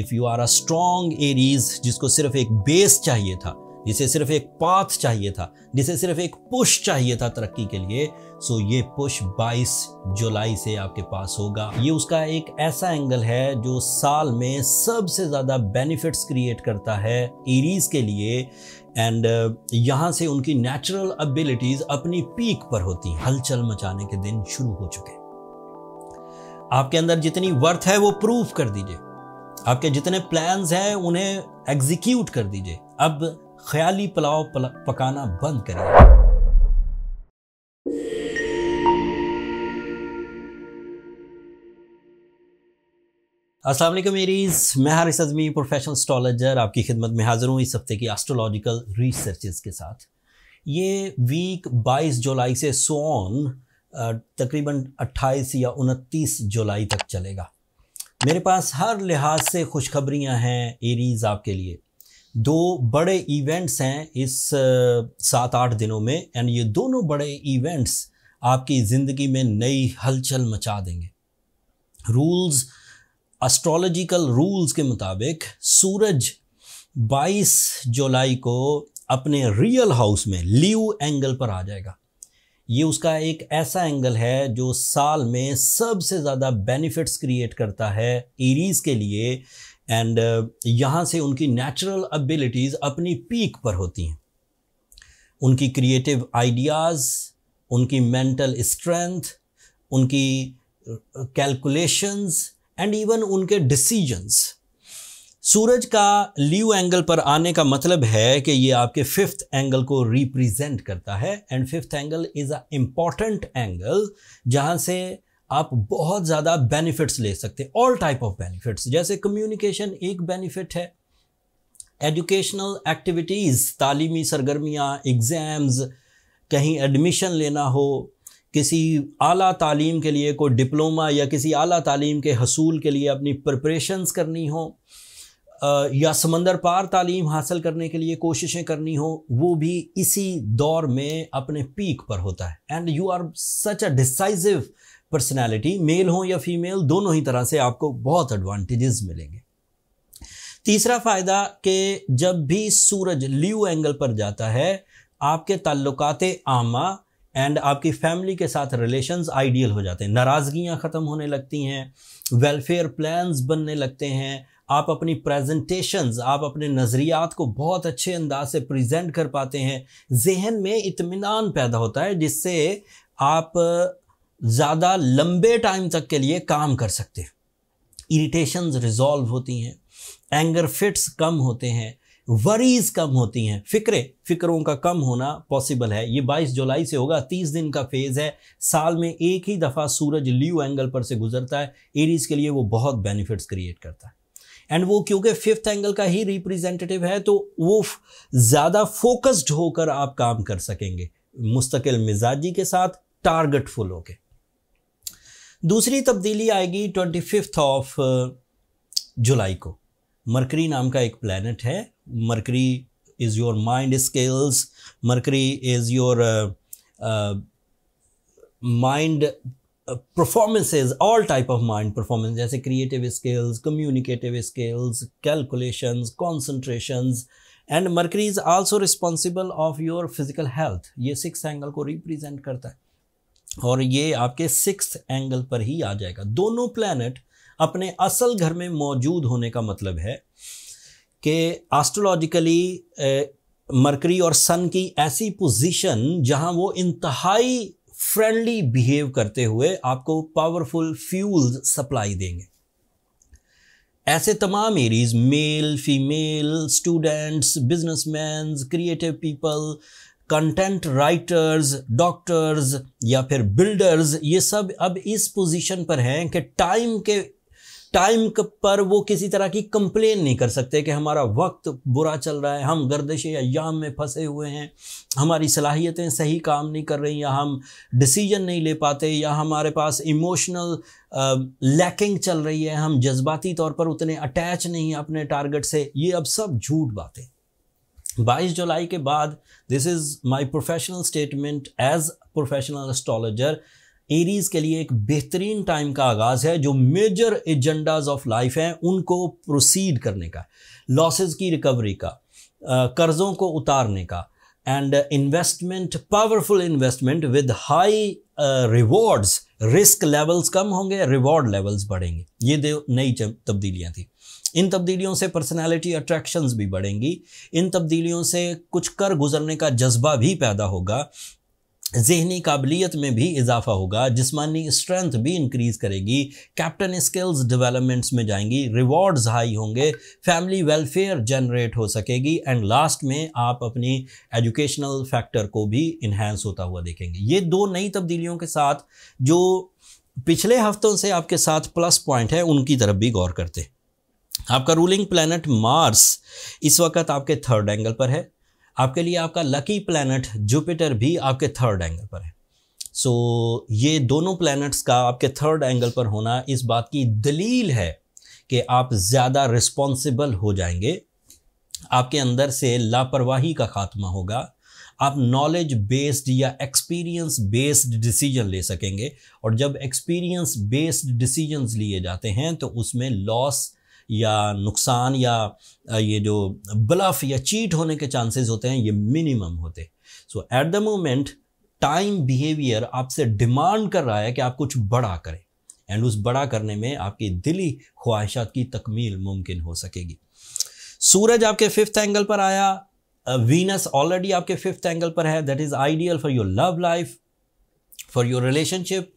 if you are a strong Aries जिसको सिर्फ एक बेस चाहिए था जिसे सिर्फ एक पाथ चाहिए था जिसे सिर्फ एक पुश चाहिए था तरक्की के लिए सो ये पुश 22 जुलाई से आपके पास होगा ये उसका एक ऐसा एंगल है जो साल में सबसे ज़्यादा बेनिफिट्स क्रिएट करता है एरीज के लिए एंड uh, यहाँ से उनकी नेचुरल एबिलिटीज़ अपनी पीक पर होती हलचल मचाने के दिन शुरू हो चुके आपके अंदर जितनी वर्थ है वो प्रूफ कर दीजिए आपके जितने प्लान्स हैं उन्हें एग्जीक्यूट कर दीजिए अब ख्याली पुलाव पकाना बंद करें असलम मेरीज मैं हारिस अजमी प्रोफेशनल स्टॉलजर आपकी खिदमत में हाज़िर हूँ इस हफ्ते की एस्ट्रोलॉजिकल रिसर्चेस के साथ ये वीक 22 जुलाई से सोन तकरीबन 28 या 29 जुलाई तक चलेगा मेरे पास हर लिहाज से खुशखबरियां हैं एरीज आपके लिए दो बड़े इवेंट्स हैं इस सात आठ दिनों में एंड ये दोनों बड़े इवेंट्स आपकी ज़िंदगी में नई हलचल मचा देंगे रूल्स एस्ट्रोलॉजिकल रूल्स के मुताबिक सूरज 22 जुलाई को अपने रियल हाउस में लीव एंगल पर आ जाएगा ये उसका एक ऐसा एंगल है जो साल में सबसे ज़्यादा बेनिफिट्स क्रिएट करता है एरीज़ के लिए एंड uh, यहाँ से उनकी नेचुरल एबिलिटीज़ अपनी पीक पर होती हैं उनकी क्रिएटिव आइडियाज़ उनकी मेंटल स्ट्रेंथ उनकी कैलकुलेशंस एंड इवन उनके डिसीजंस सूरज का लीव एंगल पर आने का मतलब है कि ये आपके फिफ्थ एंगल को रिप्रेजेंट करता है and fifth angle is a important angle जहाँ से आप बहुत ज़्यादा बेनिफिट्स ले सकते हैं ऑल टाइप ऑफ बेनिफिट्स जैसे कम्युनिकेशन एक बेनिफिट है एजुकेशनल एक्टिविटीज़ तालीमी सरगर्मियाँ एग्ज़ाम्स कहीं एडमिशन लेना हो किसी आला तालीम के लिए कोई डिप्लोमा या किसी आला तालीम के हसूल के लिए अपनी प्रपरेशंस करनी हो या समंदर पार तालीम हासिल करने के लिए कोशिशें करनी हो वो भी इसी दौर में अपने पीक पर होता है and you are such a decisive personality male हो या फीमेल दोनों ही तरह से आपको बहुत एडवांटेजेस मिलेंगे तीसरा फ़ायदा कि जब भी सूरज ल्यू एंगल पर जाता है आपके ताल्लुकात आमा एंड आपकी फैमिली के साथ रिलेशंस आइडियल हो जाते हैं नाराज़गियाँ ख़त्म होने लगती हैं वेलफेयर प्लान्स बनने लगते हैं आप अपनी प्रेजेंटेशंस आप अपने नज़रियात को बहुत अच्छे अंदाज से प्रेजेंट कर पाते हैं जहन में इतमान पैदा होता है जिससे आप ज़्यादा लंबे टाइम तक के लिए काम कर सकते हैं इरीटेशन रिजॉल्व होती हैं एंगर फिट्स कम होते हैं वरीज कम होती हैं फिक्रे फिक्रों का कम होना पॉसिबल है ये 22 जुलाई से होगा 30 दिन का फेज़ है साल में एक ही दफ़ा सूरज ल्यू एंगल पर से गुजरता है एरीज के लिए वो बहुत बेनिफिट्स क्रिएट करता है एंड वो क्योंकि फिफ्थ एंगल का ही रिप्रेजेंटेटिव है तो वो ज़्यादा फोकस्ड होकर आप काम कर सकेंगे मुस्तकिल मिजाजी के साथ टारगेटफुल होकर दूसरी तब्दीली आएगी ट्वेंटी फिफ्थ ऑफ जुलाई को मरकरी नाम का एक प्लानट है Mercury is your mind skills Mercury is your mind performances all type of mind performance जैसे creative skills communicative skills calculation concentration and Mercury is also responsible of your physical health ये six angle को represent करता है और ये आपके six angle पर ही आ जाएगा दोनों प्लानट अपने असल घर में मौजूद होने का मतलब है कि आस्ट्रोलॉजिकली मरकरी uh, और सन की ऐसी पोजीशन जहां वो इंतहाई फ्रेंडली बिहेव करते हुए आपको पावरफुल फ्यूल्स सप्लाई देंगे ऐसे तमाम Aries male female students businessman creative people content writers doctors या फिर बिल्डर्स ये सब अब इस पोजीशन पर हैं कि टाइम के टाइम पर वो किसी तरह की कंप्लेन नहीं कर सकते कि हमारा वक्त बुरा चल रहा है हम गर्दिश याम में फंसे हुए हैं हमारी सलाहियतें सही काम नहीं कर रही या हम डिसीजन नहीं ले पाते या हमारे पास इमोशनल लैकिंग चल रही है हम जज्बाती तौर पर उतने अटैच नहीं अपने टारगेट से ये अब सब झूठ बातें 22 जुलाई के बाद this is my professional statement as professional astrologer Aries के लिए एक बेहतरीन टाइम का आगाज़ है जो मेजर एजेंडाज ऑफ लाइफ हैं उनको प्रोसीड करने का लॉसेज की रिकवरी का कर्ज़ों को उतारने का and investment powerful investment with high rewards risk levels कम होंगे रिवॉर्ड लेवल्स बढ़ेंगे ये दो नई तब्दीलियाँ थी इन तब्दीलियों से पर्सनालिटी अट्रैक्शंस भी बढ़ेंगी इन तब्दीलियों से कुछ कर गुजरने का जज्बा भी पैदा होगा जहनी काबिलियत में भी इजाफा होगा जिसमानी स्ट्रेंथ भी इंक्रीज़ करेगी कैप्टन स्किल्स डेवलपमेंट्स में जाएंगी रिवॉर्ड्स हाई होंगे फैमिली वेलफेयर जनरेट हो सकेगी एंड लास्ट में आप अपनी एजुकेशनल फैक्टर को भी इन्हेंस होता हुआ देखेंगे ये दो नई तब्दीलियों के साथ जो पिछले हफ्तों से आपके साथ प्लस पॉइंट है उनकी तरफ भी गौर करते आपका रूलिंग प्लानट मार्स इस वक्त आपके थर्ड एंगल पर है आपके लिए आपका लकी प्लानट जुपिटर भी आपके थर्ड एंगल पर है सो so, ये दोनों प्लैनेट्स का आपके थर्ड एंगल पर होना इस बात की दलील है कि आप ज़्यादा रिस्पॉन्सिबल हो जाएंगे आपके अंदर से लापरवाही का खात्मा होगा आप नॉलेज बेस्ड या एक्सपीरियंस बेस्ड डिसीजन ले सकेंगे और जब एक्सपीरियंस बेस्ड डिसीजंस लिए जाते हैं तो उसमें लॉस या नुकसान या ये जो बलफ या चीट होने के चांसेस होते हैं ये मिनिमम होते so at the moment time behaviour आपसे डिमांड कर रहा है कि आप कुछ बड़ा करें एंड उस बड़ा करने में आपकी दिली ख्वाहिशात की तकमील मुमकिन हो सकेगी सूरज आपके फिफ्थ एंगल पर आया वीनस ऑलरेडी आपके फिफ्थ एंगल पर है that is ideal for your love life for your relationship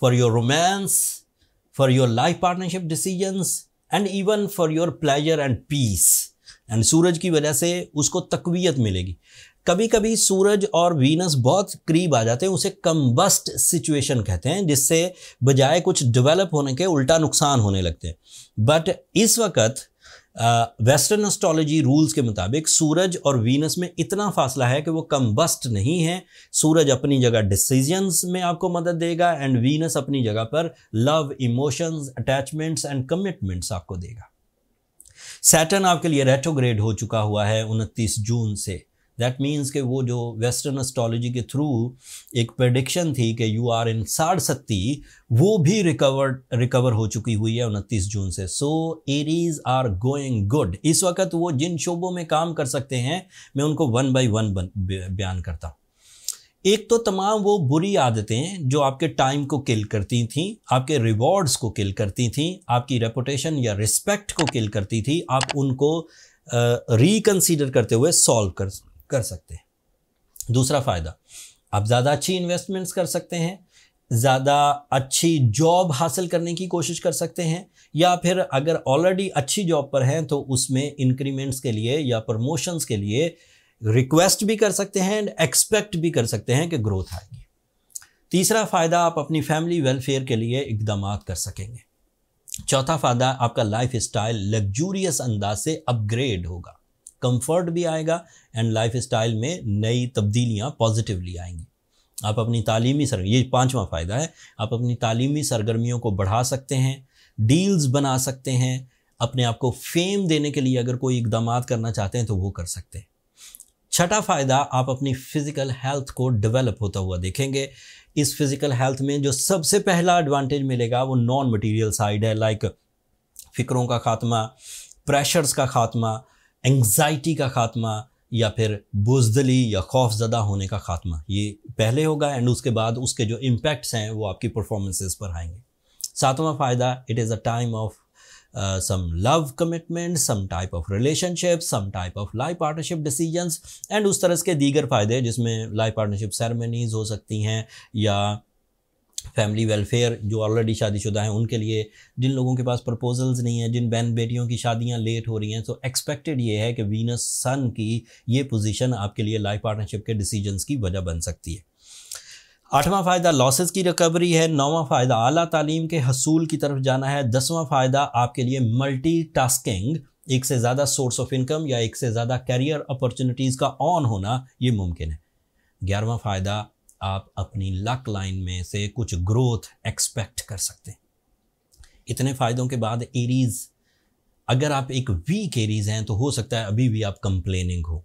for your romance for your life partnership decisions and even for your pleasure and peace and सूरज की वजह से उसको तकवीयत मिलेगी कभी कभी सूरज और वीनस बहुत करीब आ जाते हैं उसे कम्बस्ट सिचुएशन कहते हैं जिससे बजाय कुछ डेवलप होने के उल्टा नुकसान होने लगते हैं बट इस वक्त वेस्टर्न एस्ट्रोलॉजी रूल्स के मुताबिक सूरज और वीनस में इतना फासला है कि वो कम्बस्ट नहीं है सूरज अपनी जगह डिसीजंस में आपको मदद देगा एंड वीनस अपनी जगह पर love emotions attachments and commitments आपको देगा सैटर्न आपके लिए रेट्रोग्रेड हो चुका हुआ है उनतीस जून से दैट मीन्स के वो जो वेस्टर्न एस्ट्रोलॉजी के थ्रू एक प्रडिक्शन थी कि यू आर इन साढ़ सत्ती वो भी रिकवर रिकवर हो चुकी हुई है उनतीस जून से so Aries are going good इस वक्त वो जिन शोबों में काम कर सकते हैं मैं उनको वन बाई वन बयान करता हूँ एक तो तमाम वो बुरी आदतें जो आपके टाइम को किल करती थी आपके रिवॉर्ड्स को किल करती थी आपकी रेपुटेशन या रिस्पेक्ट को किल करती थी आप उनको रिकन्सीडर करते हुए सॉल्व कर कर सकते हैं दूसरा फ़ायदा आप ज़्यादा अच्छी इन्वेस्टमेंट्स कर सकते हैं ज़्यादा अच्छी जॉब हासिल करने की कोशिश कर सकते हैं या फिर अगर ऑलरेडी अच्छी जॉब पर हैं तो उसमें इंक्रीमेंट्स के लिए या प्रमोशंस के लिए रिक्वेस्ट भी कर सकते हैं एंड एक्सपेक्ट भी कर सकते हैं कि ग्रोथ आएगी तीसरा फ़ायदा आप अपनी फैमिली वेलफेयर के लिए इकदाम कर सकेंगे चौथा फ़ायदा आपका लाइफ स्टाइल लग्जूरियस अंदाज से अपग्रेड होगा कंफर्ट भी आएगा एंड लाइफ स्टाइल में नई तब्दीलियाँ पॉजिटिवली आएंगी आप अपनी तालीमी सर ये पाँचवा फ़ायदा है आप अपनी तालीमी सरगर्मियों को बढ़ा सकते हैं डील्स बना सकते हैं अपने आप को फेम देने के लिए अगर कोई इकदाम करना चाहते हैं तो वो कर सकते हैं छठा फ़ायदा आप अपनी फ़िज़िकल हेल्थ को डेवलप होता हुआ देखेंगे इस फिज़िकल हेल्थ में जो सबसे पहला एडवांटेज मिलेगा वो नॉन मटेरियल साइड है लाइक फ़िक्रों का खात्मा प्रेशर्स का खात्मा एंग्जाइटी का खात्मा या फिर बुजदली या खौफ ज़दा होने का खात्मा ये पहले होगा एंड उसके बाद उसके जो इम्पैक्ट्स हैं वो आपकी परफॉर्मेंसेस पर आएंगे सातवां फ़ायदा it is a time of some love commitment some type of relationship some type of life partnership decisions and उस तरह के दीगर फ़ायदे जिसमें लाइफ पार्टनरशिप सेरेमनीज हो सकती हैं या फैमिली वेलफेयर जो ऑलरेडी शादीशुदा हैं उनके लिए जिन लोगों के पास प्रपोजल्स नहीं हैं जिन बहन बेटियों की शादियां लेट हो रही हैं तो एक्सपेक्टेड ये है कि वीनस सन की ये पोजीशन आपके लिए लाइफ पार्टनरशिप के डिसीजंस की वजह बन सकती है आठवां फ़ायदा लॉसेस की रिकवरी है नौवां फ़ायदा अली तालीम के हसूल की तरफ जाना है दसवां फ़ायदा आपके लिए टास्किंग एक से ज़्यादा सोर्स ऑफ इनकम या एक से ज़्यादा कैरियर अपॉर्चुनिटीज़ का ऑन होना ये मुमकिन है ग्यारहवा फ़ायदा आप अपनी लक लाइन में से कुछ ग्रोथ एक्सपेक्ट कर सकते हैं इतने फ़ायदों के बाद एरीज़ अगर आप एक वीक एरीज हैं तो हो सकता है अभी भी आप कंप्लेनिंग हो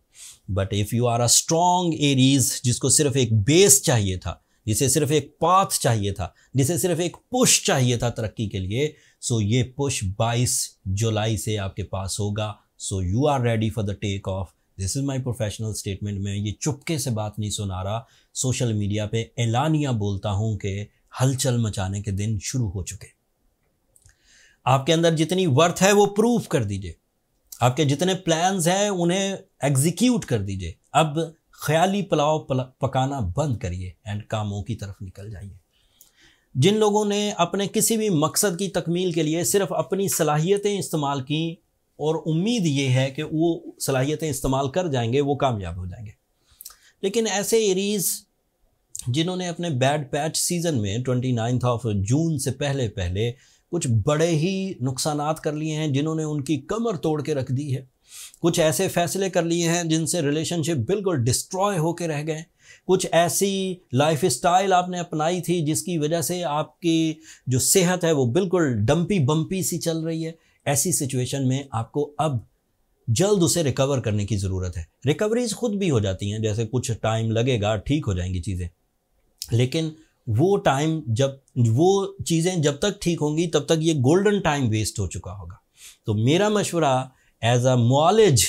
but if you are a strong Aries जिसको सिर्फ एक बेस चाहिए था जिसे सिर्फ एक पाथ चाहिए था जिसे सिर्फ एक पुश चाहिए था तरक्की के लिए सो ये पुश 22 जुलाई से आपके पास होगा so you are ready for the take off this is my professional statement मैं ये चुपके से बात नहीं सुना रहा सोशल मीडिया पे एलानिया बोलता हूँ कि हलचल मचाने के दिन शुरू हो चुके आपके अंदर जितनी वर्थ है वो प्रूफ कर दीजिए आपके जितने प्लान्स हैं उन्हें एग्जीक्यूट कर दीजिए अब ख्याली पलाव पकाना बंद करिए एंड कामों की तरफ निकल जाइए जिन लोगों ने अपने किसी भी मकसद की तकमील के लिए सिर्फ अपनी सलाहियतें इस्तेमाल की और उम्मीद ये है कि वो सलाहियतें इस्तेमाल कर जाएंगे वो कामयाब हो जाएंगे लेकिन ऐसे एरीज़ जिन्होंने अपने बैड पैच सीज़न में ट्वेंटी नाइन्थ ऑफ जून से पहले पहले कुछ बड़े ही नुकसान कर लिए हैं जिन्होंने उनकी कमर तोड़ के रख दी है कुछ ऐसे फैसले कर लिए हैं जिनसे रिलेशनशिप बिल्कुल डिस्ट्रॉय होके रह गए कुछ ऐसी लाइफ स्टाइल आपने अपनाई थी जिसकी वजह से आपकी जो सेहत है वो बिल्कुल डम्पी बम्पी सी चल रही है ऐसी सिचुएशन में आपको अब जल्द उसे रिकवर करने की ज़रूरत है रिकवरीज खुद भी हो जाती हैं जैसे कुछ टाइम लगेगा ठीक हो जाएंगी चीज़ें लेकिन वो टाइम जब वो चीज़ें जब तक ठीक होंगी तब तक ये गोल्डन टाइम वेस्ट हो चुका होगा तो मेरा मशवरा as a knowledge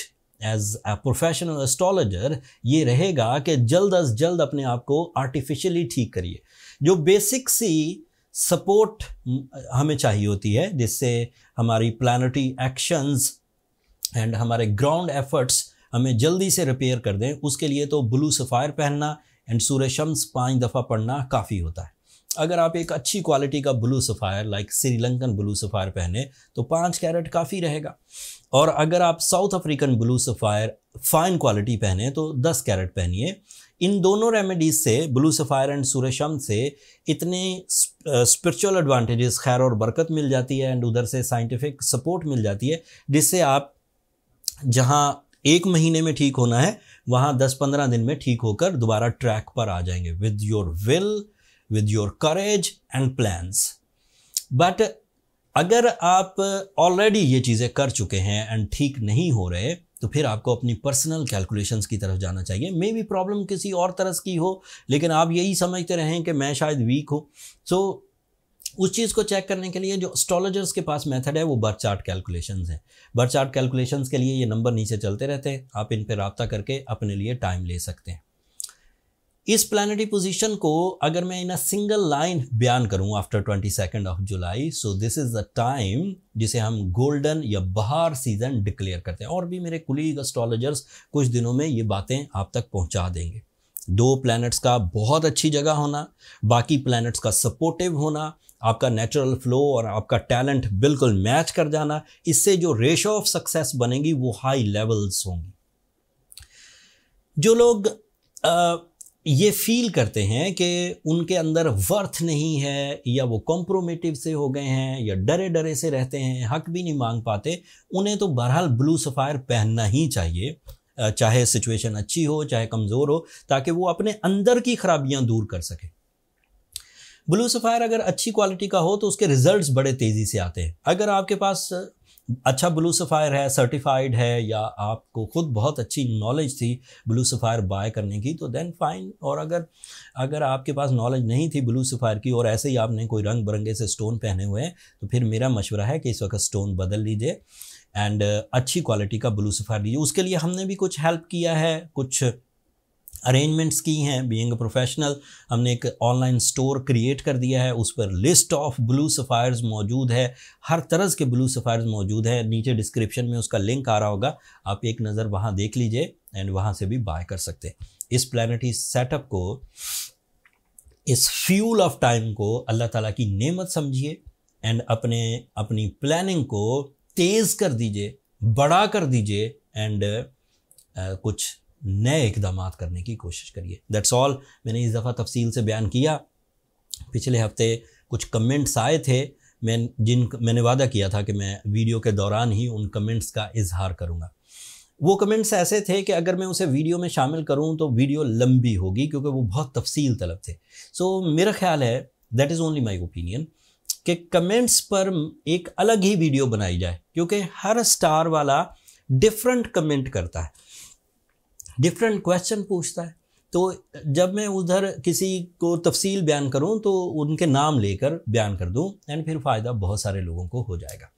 as a professional astrologer ये रहेगा कि जल्द अज जल्द अपने आप को आर्टिफिशियली ठीक करिए जो बेसिक सी सपोर्ट हमें चाहिए होती है जिससे हमारी प्लानटरी एक्शंस एंड हमारे ग्राउंड एफर्ट्स हमें जल्दी से रिपेयर कर दें उसके लिए तो ब्लू सफ़ायर पहनना एंड सूर्य शम्स पाँच दफ़ा पढ़ना काफ़ी होता है अगर आप एक अच्छी क्वालिटी का blue sapphire like Sri Lankan blue sapphire पहने तो पाँच कैरेट काफ़ी रहेगा और अगर आप South African blue sapphire fine quality पहने तो दस कैरेट पहनिए इन दोनों रेमेडीज़ से ब्लू सफ़ायर एंड सूर्यशम से इतने स्पिरिचुअल एडवांटेजेस खैर और बरकत मिल जाती है एंड उधर से साइंटिफिक सपोर्ट मिल जाती है जिससे आप जहाँ एक महीने में ठीक होना है वहाँ दस पंद्रह दिन में ठीक होकर दोबारा ट्रैक पर आ जाएंगे with your will with your courage and plans but अगर आप ऑलरेडी ये चीज़ें कर चुके हैं एंड ठीक नहीं हो रहे तो फिर आपको अपनी पर्सनल कैलकुलेशंस की तरफ जाना चाहिए मे भी प्रॉब्लम किसी और तरह की हो लेकिन आप यही समझते रहें कि मैं शायद वीक हूँ सो so, उस चीज़ को चेक करने के लिए जो एस्ट्रोलॉजर्स के पास मेथड है वो बर्थ चार्ट कैलकुलेशंस है बर्थ चार्ट कैलकुलेशंस के लिए ये नंबर नीचे चलते रहते हैं आप इन पर रबता करके अपने लिए टाइम ले सकते हैं इस प्लानिटी पोजीशन को अगर मैं इन अ सिंगल लाइन बयान करूं after twenty second of July so this is the time जिसे हम गोल्डन या बहार सीजन डिक्लेयर करते हैं और भी मेरे कुलीग एस्ट्रोलॉजर्स कुछ दिनों में ये बातें आप तक पहुंचा देंगे दो प्लैनेट्स का बहुत अच्छी जगह होना बाकी प्लैनेट्स का सपोर्टिव होना आपका नेचुरल फ्लो और आपका टैलेंट बिल्कुल मैच कर जाना इससे जो रेशो ऑफ सक्सेस बनेगी वो हाई लेवल्स होंगी जो लोग आ, ये फील करते हैं कि उनके अंदर वर्थ नहीं है या वो कॉम्प्रोमेटिव से हो गए हैं या डरे डरे से रहते हैं हक भी नहीं मांग पाते उन्हें तो बहरहाल ब्लू सफ़ायर पहनना ही चाहिए चाहे सिचुएशन अच्छी हो चाहे कमज़ोर हो ताकि वो अपने अंदर की खराबियां दूर कर सकें ब्लू सफ़ायर अगर अच्छी क्वालिटी का हो तो उसके रिजल्ट्स बड़े तेज़ी से आते हैं अगर आपके पास अच्छा ब्लू सफ़ायर है सर्टिफाइड है या आपको ख़ुद बहुत अच्छी नॉलेज थी ब्लू सफ़ायर बाय करने की तो देन फाइन और अगर अगर आपके पास नॉलेज नहीं थी ब्लू सफ़ायर की और ऐसे ही आपने कोई रंग बिरंगे से स्टोन पहने हुए हैं तो फिर मेरा मशवरा है कि इस वक्त स्टोन बदल लीजिए एंड uh, अच्छी क्वालिटी का ब्लू सफ़ायर लीजिए उसके लिए हमने भी कुछ हेल्प किया है कुछ अरेंजमेंट्स की हैं बीइंग प्रोफेशनल हमने एक ऑनलाइन स्टोर क्रिएट कर दिया है उस पर लिस्ट ऑफ ब्लू सफ़ायर्स मौजूद है हर तरह के ब्लू सफ़ायर्स मौजूद है नीचे डिस्क्रिप्शन में उसका लिंक आ रहा होगा आप एक नज़र वहाँ देख लीजिए एंड वहाँ से भी बाय कर सकते हैं इस प्लानटरी सेटअप को इस फ्यूल ऑफ टाइम को अल्लाह ताला की नेमत समझिए एंड अपने अपनी प्लानिंग को तेज़ कर दीजिए बड़ा कर दीजिए एंड uh, कुछ नए इकदाम करने की कोशिश करिए दैट्स ऑल मैंने इस दफ़ा तफसील से बयान किया पिछले हफ्ते कुछ कमेंट्स आए थे मैं जिन मैंने वादा किया था कि मैं वीडियो के दौरान ही उन कमेंट्स का इजहार करूँगा वो कमेंट्स ऐसे थे कि अगर मैं उसे वीडियो में शामिल करूँ तो वीडियो लंबी होगी क्योंकि वो बहुत तफसील तलब थे सो so, मेरा ख्याल है that is only my opinion कि कमेंट्स पर एक अलग ही वीडियो बनाई जाए क्योंकि हर स्टार वाला डिफरेंट कमेंट करता है डिफरेंट क्वेश्चन पूछता है तो जब मैं उधर किसी को तफसील बयान करूं तो उनके नाम लेकर बयान कर दूं एंड फिर फ़ायदा बहुत सारे लोगों को हो जाएगा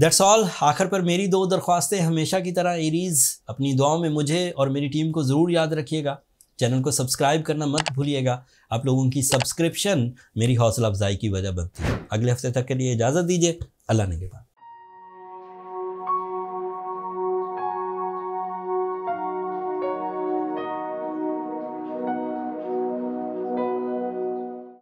दैट्स ऑल आखिर पर मेरी दो दरख्वास्तें हमेशा की तरह एरीज़ अपनी दुआओं में मुझे और मेरी टीम को ज़रूर याद रखिएगा चैनल को सब्सक्राइब करना मत भूलिएगा आप लोगों की सब्सक्रिप्शन मेरी हौसला अफजाई की वजह बनती है अगले हफ्ते तक के लिए इजाज़त दीजिए अल्लाह ने के बाद